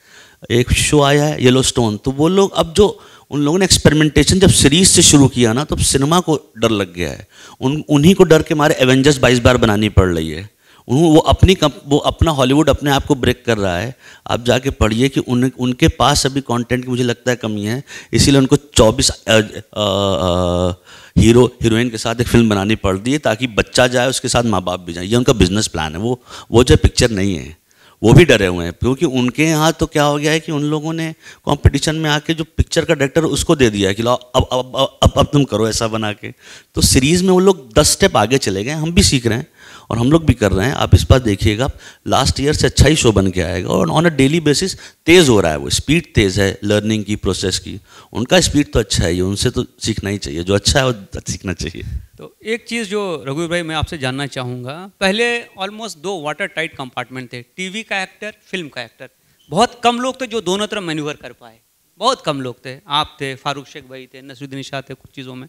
एक शो आया है येलो स्टोन तो वो लोग अब जो उन लोगों ने एक्सपेरिमेंटेशन जब सीरीज से शुरू किया ना तब तो सिनेमा को डर लग गया है उन उन्हीं को डर के मारे एवेंजर्स बाईस बार बनानी पड़ रही है उन्हों वो अपनी कम वो अपना हॉलीवुड अपने आप को ब्रेक कर रहा है आप जाके पढ़िए कि उन उनके पास अभी कंटेंट की मुझे लगता है कमी है इसीलिए उनको 24 आ, आ, आ, हीरो हीरोइन के साथ एक फिल्म बनानी पड़ रही है ताकि बच्चा जाए उसके साथ माँ बाप भी जाए ये उनका बिजनेस प्लान है वो वो जो पिक्चर नहीं है वो भी डरे हुए हैं क्योंकि उनके यहाँ तो क्या हो गया है कि उन लोगों ने कंपटीशन में आके जो पिक्चर का डायरेक्टर उसको दे दिया है कि लाओ अब अब अब अब, अब तुम करो ऐसा बना के तो सीरीज़ में वो लोग दस स्टेप आगे चले गए हम भी सीख रहे हैं और हम लोग भी कर रहे हैं आप इस बार देखिएगा लास्ट ईयर से अच्छा ही शो बन के आएगा और ऑन अ डेली बेसिस तेज़ हो रहा है वो स्पीड तेज़ है लर्निंग की प्रोसेस की उनका स्पीड तो अच्छा है ये उनसे तो सीखना ही चाहिए जो अच्छा है वो सीखना चाहिए तो एक चीज़ जो रघुवीर भाई मैं आपसे जानना चाहूँगा पहले ऑलमोस्ट दो वाटर टाइट कंपार्टमेंट थे टी का एक्टर फिल्म का एक्टर बहुत कम लोग थे जो दोनों तरफ मैन्यूवर कर पाए बहुत कम लोग थे आप थे फारूक शेख भाई थे नसरुद्दीन शाह थे कुछ चीज़ों में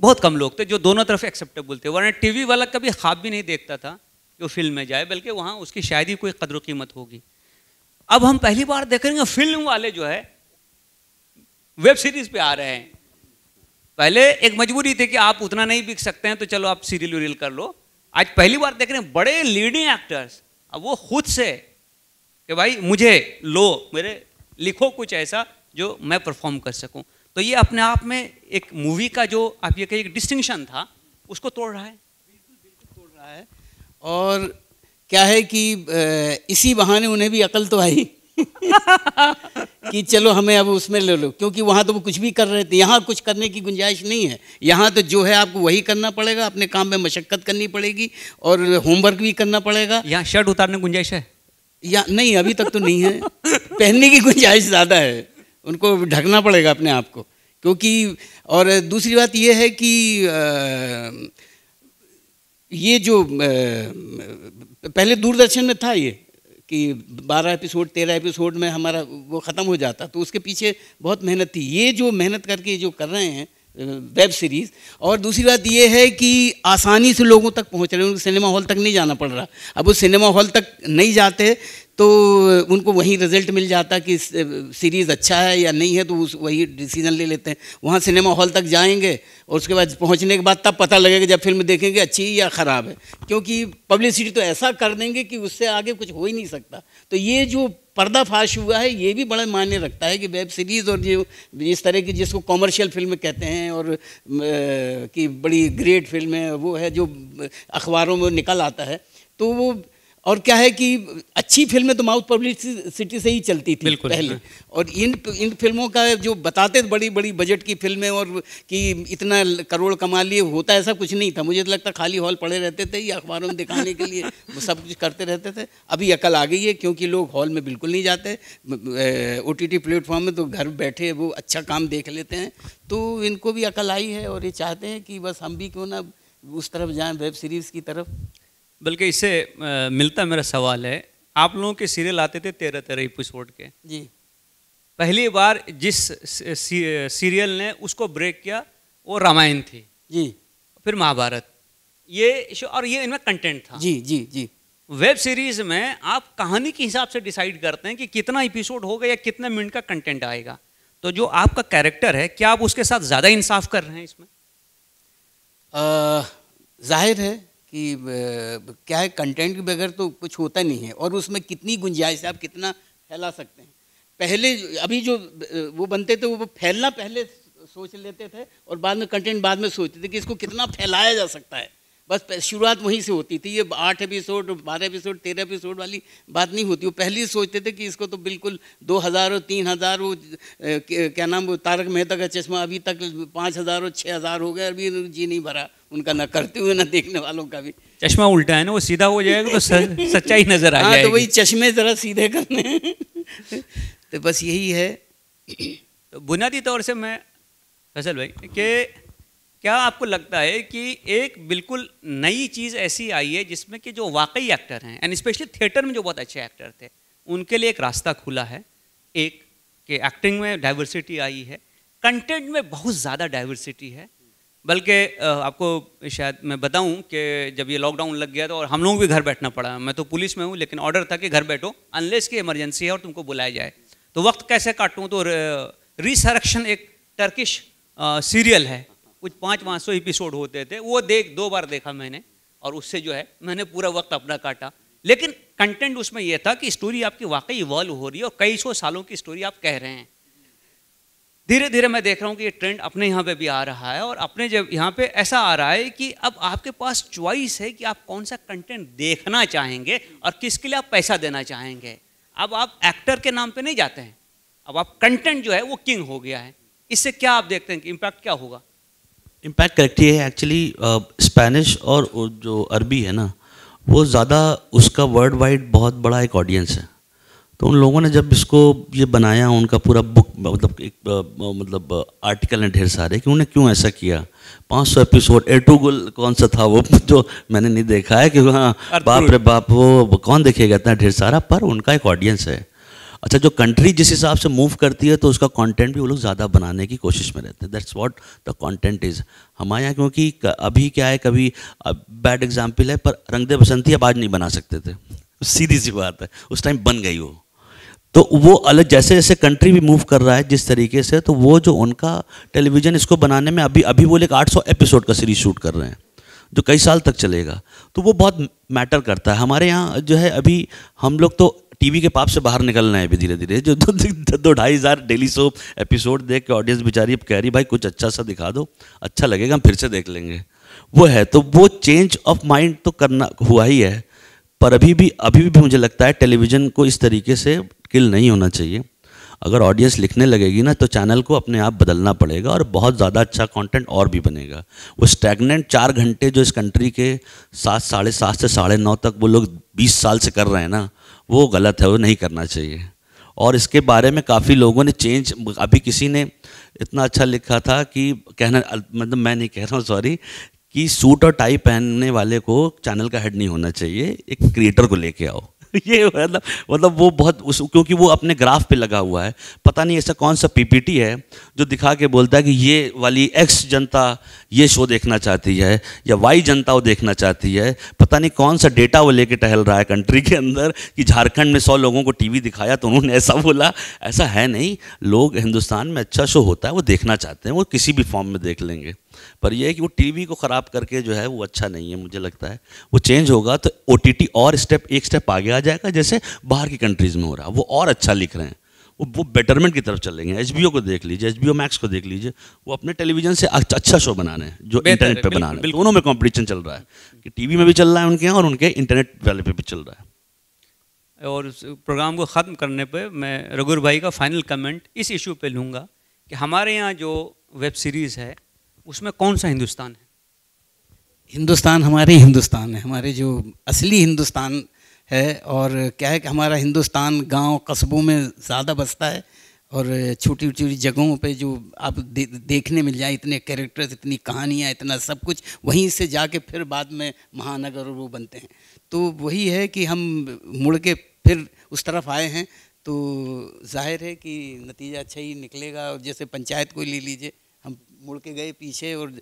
बहुत कम लोग थे जो दोनों तरफ एक्सेप्टेबल थे वरना टीवी वाला कभी ख्वाब भी नहीं देखता था कि वो फिल्म में जाए बल्कि वहाँ उसकी शायद ही कोई कदर कीमत होगी अब हम पहली बार देख रहे हैं फिल्म वाले जो है वेब सीरीज़ पे आ रहे हैं पहले एक मजबूरी थी कि आप उतना नहीं बिक सकते हैं तो चलो आप सीरियल वीरियल कर लो आज पहली बार देख रहे हैं बड़े लीडिंग एक्टर्स अब वो खुद से कि भाई मुझे लो मेरे लिखो कुछ ऐसा जो मैं परफॉर्म कर सकूं तो ये अपने आप में एक मूवी का जो आप ये कहिए डिस्टिंक्शन था उसको तोड़ रहा है बिल्कुल बिल्कुल तोड़ रहा है और क्या है कि इसी बहाने उन्हें भी अकल तो आई [LAUGHS] कि चलो हमें अब उसमें ले लो क्योंकि वहाँ तो वो कुछ भी कर रहे थे यहाँ कुछ करने की गुंजाइश नहीं है यहाँ तो जो है आपको वही करना पड़ेगा अपने काम में मशक्क़त करनी पड़ेगी और होमवर्क भी करना पड़ेगा यहाँ शर्ट उतारने की गुंजाइश है या नहीं अभी तक तो नहीं है पहनने की गुंजाइश ज़्यादा है उनको ढकना पड़ेगा अपने आप को क्योंकि और दूसरी बात यह है कि ये जो पहले दूरदर्शन में था ये कि 12 एपिसोड 13 एपिसोड में हमारा वो ख़त्म हो जाता तो उसके पीछे बहुत मेहनत थी ये जो मेहनत करके जो कर रहे हैं वेब सीरीज़ और दूसरी बात ये है कि आसानी से लोगों तक पहुंच रहे हैं उनको सिनेमा हॉल तक नहीं जाना पड़ रहा अब वो सिनेमा हॉल तक नहीं जाते तो उनको वहीं रिजल्ट मिल जाता कि सीरीज़ अच्छा है या नहीं है तो उस वही डिसीजन ले लेते हैं वहाँ सिनेमा हॉल तक जाएंगे और उसके बाद पहुँचने के बाद तब पता लगेगा जब फिल्म देखेंगे अच्छी या ख़राब है क्योंकि पब्लिसिटी तो ऐसा कर देंगे कि उससे आगे कुछ हो ही नहीं सकता तो ये जो पर्दाफाश हुआ है ये भी बड़ा मायने रखता है कि वेब सीरीज़ और जो इस तरह की जिसको कॉमर्शियल फिल्म कहते हैं और कि बड़ी ग्रेट फिल्म है वो है जो अखबारों में निकल आता है तो वो और क्या है कि अच्छी फिल्में तो माउथ पब्लिक सिटी से ही चलती थी पहले और इन इन फिल्मों का जो बताते बड़ी बड़ी बजट की फिल्में और कि इतना करोड़ कमा लिए होता ऐसा कुछ नहीं था मुझे तो लगता खाली हॉल पड़े रहते थे या अखबारों में दिखाने के लिए वो सब कुछ करते रहते थे अभी अकल आ गई है क्योंकि लोग हॉल में बिल्कुल नहीं जाते ओ टी प्लेटफॉर्म में तो घर बैठे वो अच्छा काम देख लेते हैं तो इनको भी अकल आई है और ये चाहते हैं कि बस हम भी क्यों ना उस तरफ जाएँ वेब सीरीज़ की तरफ बल्कि इससे मिलता मेरा सवाल है आप लोगों के सीरियल आते थे तेरह तेरह एपिसोड के जी पहली बार जिस सीरियल ने उसको ब्रेक किया वो रामायण थी जी फिर महाभारत ये और ये इनमें कंटेंट था जी जी जी वेब सीरीज में आप कहानी के हिसाब से डिसाइड करते हैं कि कितना एपिसोड होगा या कितने मिनट का कंटेंट आएगा तो जो आपका कैरेक्टर है क्या आप उसके साथ ज़्यादा इंसाफ कर रहे हैं इसमें जाहिर है कि क्या है कंटेंट के बगैर तो कुछ होता नहीं है और उसमें कितनी गुंजाइश है आप कितना फैला सकते हैं पहले अभी जो वो बनते थे वो फैलना पहले सोच लेते थे और बाद में कंटेंट बाद में सोचते थे कि इसको कितना फैलाया जा सकता है बस शुरुआत वहीं से होती थी ये आठ एपिसोड बारह एपिसोड तेरह एपिसोड वाली बात नहीं होती वो पहले ही सोचते थे कि इसको तो बिल्कुल दो हज़ार और तीन हज़ार वो क्या नाम वो तारक मेहता का चश्मा अभी तक पाँच हज़ार और छः हज़ार हो गया अभी जी नहीं भरा उनका ना करते हुए ना देखने वालों का भी चश्मा उल्टा है ना वो सीधा हो जाएगा तो सच्चाई नज़र आ हाँ, तो जाएगी तो वही चश्मे ज़रा सीधे करने तो बस यही है बुनियादी तौर से मैं फैसल भाई कि क्या आपको लगता है कि एक बिल्कुल नई चीज़ ऐसी आई है जिसमें कि जो वाकई एक्टर हैं एंड स्पेशली थिएटर में जो बहुत अच्छे एक्टर थे उनके लिए एक रास्ता खुला है एक कि एक्टिंग में डाइवर्सिटी आई है कंटेंट में बहुत ज़्यादा डाइवर्सिटी है बल्कि आपको शायद मैं बताऊं कि जब ये लॉकडाउन लग गया तो और हम लोगों को भी घर बैठना पड़ा मैं तो पुलिस में हूँ लेकिन ऑर्डर था कि घर बैठो अनलेस की इमरजेंसी है और तुमको बुलाया जाए तो वक्त कैसे काटूँ तो रिसरक्शन एक टर्किश सीरियल है कुछ पाँच पाँच सौ एपिसोड होते थे वो देख दो बार देखा मैंने और उससे जो है मैंने पूरा वक्त अपना काटा लेकिन कंटेंट उसमें यह था कि स्टोरी आपकी वाकई इवॉल्व हो रही है और कई सौ सालों की स्टोरी आप कह रहे हैं धीरे धीरे मैं देख रहा हूँ कि ये ट्रेंड अपने यहाँ पे भी आ रहा है और अपने जब यहाँ पे ऐसा आ रहा है कि अब आपके पास चॉइस है कि आप कौन सा कंटेंट देखना चाहेंगे और किसके लिए आप पैसा देना चाहेंगे अब आप एक्टर के नाम पे नहीं जाते हैं अब आप कंटेंट जो है वो किंग हो गया है इससे क्या आप देखते हैं कि इम्पैक्ट क्या होगा इम्पैक्ट करेक्ट ये है एक्चुअली स्पेनिश uh, और जो अरबी है ना वो ज़्यादा उसका वर्ल्ड वाइड बहुत बड़ा एक ऑडियंस है तो उन लोगों ने जब इसको ये बनाया उनका पूरा बुक मतलब एक uh, uh, मतलब आर्टिकल हैं ढेर सारे कि उन्होंने क्यों ऐसा किया 500 एपिसोड एटूगुल कौन सा था वो [LAUGHS] जो मैंने नहीं देखा है क्योंकि हाँ बाप रे बाप वो कौन देखेगा इतना ढेर सारा पर उनका एक ऑडियंस है अच्छा जो कंट्री जिस हिसाब से मूव करती है तो उसका कंटेंट भी वो लोग ज़्यादा बनाने की कोशिश में रहते हैं that's what the content is हमारे यहाँ क्योंकि अभी क्या है कभी बैड एग्जाम्पल है पर रंगदे बसंती अब आज नहीं बना सकते थे सीधी सी बात है उस टाइम बन गई वो तो वो अलग जैसे जैसे कंट्री भी मूव कर रहा है जिस तरीके से तो वो जो उनका टेलीविज़न इसको बनाने में अभी अभी वो लोग आठ एपिसोड का सीरीज शूट कर रहे हैं जो कई साल तक चलेगा तो वो बहुत मैटर करता है हमारे यहाँ जो है अभी हम लोग तो टीवी के पाप से बाहर निकलना है अभी धीरे धीरे जो दो दो ढाई हज़ार डेली सो एपिसोड देख के ऑडियंस बेचारी अब कह रही भाई कुछ अच्छा सा दिखा दो अच्छा लगेगा हम फिर से देख लेंगे वो है तो वो चेंज ऑफ माइंड तो करना हुआ ही है पर अभी भी अभी भी मुझे लगता है टेलीविज़न को इस तरीके से किल नहीं होना चाहिए अगर ऑडियंस लिखने लगेगी ना तो चैनल को अपने आप बदलना पड़ेगा और बहुत ज़्यादा अच्छा कंटेंट और भी बनेगा वो स्टैगनेंट चार घंटे जो इस कंट्री के सात साढ़े सात से साढ़े नौ तक वो लोग बीस साल से कर रहे हैं ना वो गलत है वो नहीं करना चाहिए और इसके बारे में काफ़ी लोगों ने चेंज अभी किसी ने इतना अच्छा लिखा था कि कहना मतलब मैं नहीं कह रहा हूँ सॉरी कि सूट और टाई पहनने वाले को चैनल का हेड नहीं होना चाहिए एक क्रिएटर को लेके आओ [LAUGHS] ये मतलब मतलब वो बहुत उस क्योंकि वो अपने ग्राफ पे लगा हुआ है पता नहीं ऐसा कौन सा पीपीटी है जो दिखा के बोलता है कि ये वाली एक्स जनता ये शो देखना चाहती है या वाई जनता वो देखना चाहती है पता नहीं कौन सा डेटा वो लेके टहल रहा है कंट्री के अंदर कि झारखंड में सौ लोगों को टीवी दिखाया तो उन्होंने ऐसा बोला ऐसा है नहीं लोग हिंदुस्तान में अच्छा शो होता है वो देखना चाहते हैं वो किसी भी फॉर्म में देख लेंगे पर यह है कि वो टीवी को ख़राब करके जो है वो अच्छा नहीं है मुझे लगता है वो चेंज होगा तो ओ और स्टेप एक स्टेप आगे आ जाएगा जैसे बाहर की कंट्रीज़ में हो रहा है वो और अच्छा लिख रहे हैं वो वो बेटरमेंट की तरफ चलेंगे एच को देख लीजिए एच मैक्स को देख लीजिए वो अपने टेलीविजन से अच्छा शो बनाने हैं जो इंटरनेट पे बनाने हैं दोनों में कंपटीशन चल रहा है कि टीवी में भी चल रहा है उनके यहाँ और उनके इंटरनेट वाले पे भी चल रहा है और उस प्रोग्राम को ख़त्म करने पे मैं रघुर भाई का फाइनल कमेंट इस इशू पे लूँगा कि हमारे यहाँ जो वेब सीरीज़ है उसमें कौन सा हिंदुस्तान है हिंदुस्तान हमारे हिंदुस्तान है हमारे जो असली हिंदुस्तान है और क्या है कि हमारा हिंदुस्तान गांव कस्बों में ज़्यादा बसता है और छोटी छोटी जगहों पे जो आप दे, देखने मिल जाए इतने कैरेक्टर्स इतनी कहानियाँ इतना सब कुछ वहीं से जाके फिर बाद में महानगर वो बनते हैं तो वही है कि हम मुड़ के फिर उस तरफ आए हैं तो जाहिर है कि नतीजा अच्छा ही निकलेगा और जैसे पंचायत को ले लीजिए हम मुड़ के गए पीछे और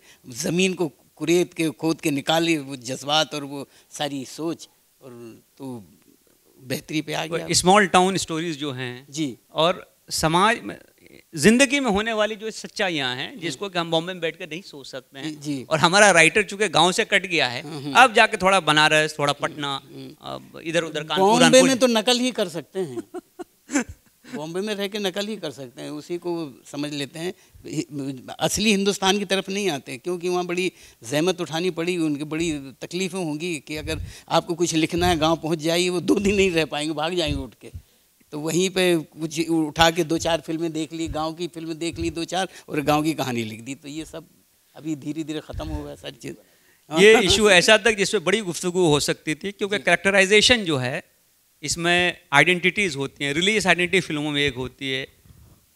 ज़मीन को कुरेद के खोद के निकाली वो जज्बात और वो सारी सोच और तो बेहतरी पे आ गया स्मॉल टाउन स्टोरीज जो हैं जी और समाज में जिंदगी में होने वाली जो सच्चाइयाँ हैं जिसको कि हम बॉम्बे में बैठ कर नहीं सोच सकते हैं जी और हमारा राइटर चूंकि गांव से कट गया है हाँ, हाँ। अब जाके थोड़ा बनारस थोड़ा पटना इधर उधर बॉम्बे में तो नकल ही कर सकते हैं [LAUGHS] बॉम्बे में रह के नकल ही कर सकते हैं उसी को समझ लेते हैं असली हिंदुस्तान की तरफ नहीं आते क्योंकि वहाँ बड़ी जहमत उठानी पड़ी उनकी बड़ी तकलीफ़ें होंगी कि अगर आपको कुछ लिखना है गाँव पहुँच जाइए वो दो दिन नहीं रह पाएंगे भाग जाएंगे उठ के तो वहीं पे कुछ उठा के दो चार फिल्में देख ली गांव की फिल्म देख ली दो चार और गांव की कहानी लिख दी तो ये सब अभी धीरे धीरे ख़त्म हो गया सारी चीज़ ये इशू ऐसा था जिसमें बड़ी गुफ्तु हो सकती थी क्योंकि करेक्टराइजेशन जो है इसमें आइडेंटिटीज़ होती हैं रिलीजियस आइडेंटिटी फिल्मों में एक होती है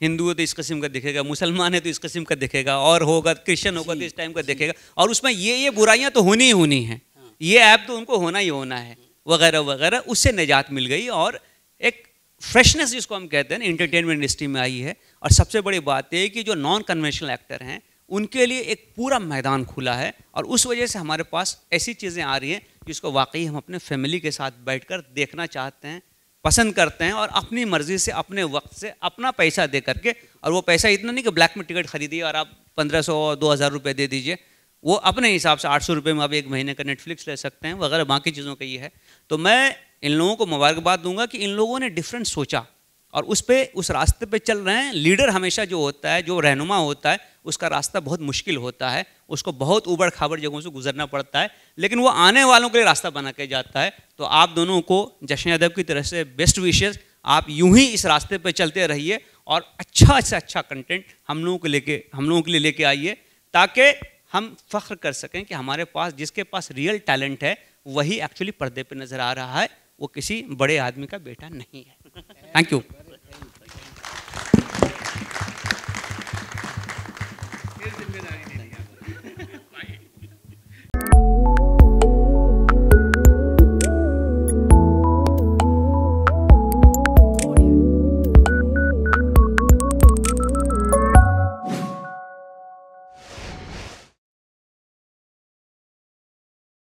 हिंदू है तो इस किस्म का दिखेगा मुसलमान है तो इस किस्म का दिखेगा और होगा क्रिश्चियन होगा तो इस टाइम का दिखेगा और उसमें ये ये बुराइयाँ तो होनी ही होनी हैं हाँ। ये ऐप तो उनको होना ही होना है वगैरह वगैरह उससे निजात मिल गई और एक फ्रेशनेस जिसको हम कहते हैं ना इंटरटेनमेंट इंडस्ट्री में आई है और सबसे बड़ी बात यह कि जो नॉन कन्वेंशनल एक्टर हैं उनके लिए एक पूरा मैदान खुला है और उस वजह से हमारे पास ऐसी चीज़ें आ रही हैं जिसको वाकई हम अपने फैमिली के साथ बैठकर देखना चाहते हैं पसंद करते हैं और अपनी मर्ज़ी से अपने वक्त से अपना पैसा दे करके और वो पैसा इतना नहीं कि ब्लैक में टिकट खरीदिए और आप पंद्रह सौ दो हज़ार रुपये दे दीजिए वो अपने हिसाब से आठ सौ रुपये में आप एक महीने का नेटफ्लिक्स ले सकते हैं वगैरह बाकी चीज़ों का ये है तो मैं इन लोगों को मुबारकबाद दूंगा कि इन लोगों ने डिफरेंट सोचा और उस पर उस रास्ते पर चल रहे हैं लीडर हमेशा जो होता है जो रहनुमा होता है उसका रास्ता बहुत मुश्किल होता है उसको बहुत उबड़ खाबड़ जगहों से गुजरना पड़ता है लेकिन वो आने वालों के लिए रास्ता बना के जाता है तो आप दोनों को जश्न यादव की तरह से बेस्ट विशेष आप यूं ही इस रास्ते पर चलते रहिए और अच्छा से अच्छा कंटेंट हम लोगों को लेके हम लोगों के लिए लेके आइए ताकि हम फख्र कर सकें कि हमारे पास जिसके पास रियल टैलेंट है वही एक्चुअली पर्दे पर नज़र आ रहा है वो किसी बड़े आदमी का बेटा नहीं है थैंक [LAUGHS] यू